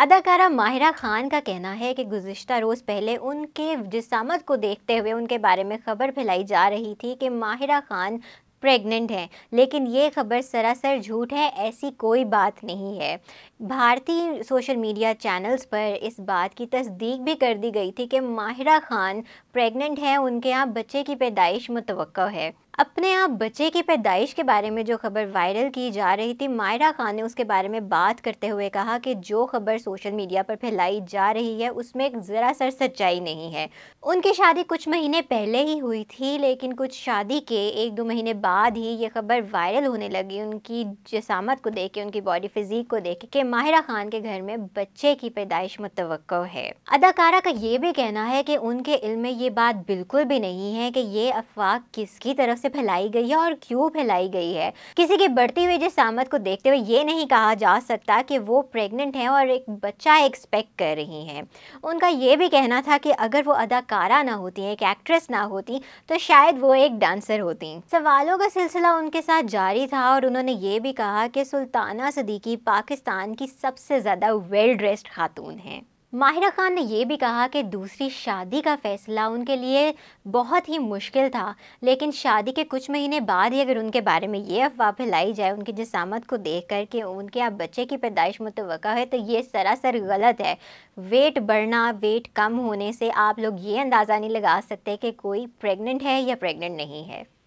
अदाकारा माहिरा खान का कहना है कि गुज्त रोज़ पहले उनके जिसामत को देखते हुए उनके बारे में खबर फैलाई जा रही थी कि माहिरा खान प्रेग्नेंट हैं लेकिन ये खबर सरासर झूठ है ऐसी कोई बात नहीं है भारतीय सोशल मीडिया चैनल्स पर इस बात की तस्दीक भी कर दी गई थी कि माहिरा खान प्रेग्नेंट हैं उनके यहाँ बच्चे की पैदाइश मुतव है अपने आप बच्चे की पैदाइश के बारे में जो खबर वायरल की जा रही थी मायरा खान ने उसके बारे में बात करते हुए कहा कि जो खबर सोशल मीडिया पर फैलाई जा रही है उसमें एक ज़रा सर सच्चाई नहीं है उनकी शादी कुछ महीने पहले ही हुई थी लेकिन कुछ शादी के एक दो महीने बाद ही ये खबर वायरल होने लगी उनकी जसामत को देख के उनकी बॉडी फिजीक को देख के माहिरा खान के घर में बच्चे की पैदाइश मुतव है अदाकारा का ये भी कहना है कि उनके इल्म में ये बात बिल्कुल भी नहीं है कि ये अफवाह किसकी तरफ से से फैलाई गई है और क्यों फैलाई गई है किसी की बढ़ती हुई जिस आमद को देखते हुए ये नहीं कहा जा सकता कि वो प्रेग्नेंट हैं और एक बच्चा एक्सपेक्ट कर रही हैं उनका ये भी कहना था कि अगर वो अदाकारा ना होती एक एक्ट्रेस ना होती तो शायद वो एक डांसर होती सवालों का सिलसिला उनके साथ जारी था और उन्होंने ये भी कहा कि सुल्ताना सदीकी पाकिस्तान की सबसे ज़्यादा वेल ड्रेस्ड खातून हैं माहिरा खान ने यह भी कहा कि दूसरी शादी का फैसला उनके लिए बहुत ही मुश्किल था लेकिन शादी के कुछ महीने बाद ही अगर उनके बारे में ये अफवाह फैलाई जाए उनकी जिसामत को देख कर के उनके आप बच्चे की पैदाइश मुतव है तो ये सरासर गलत है वेट बढ़ना वेट कम होने से आप लोग ये अंदाज़ा नहीं लगा सकते कि कोई प्रेगनेंट है या प्रेगनेंट नहीं है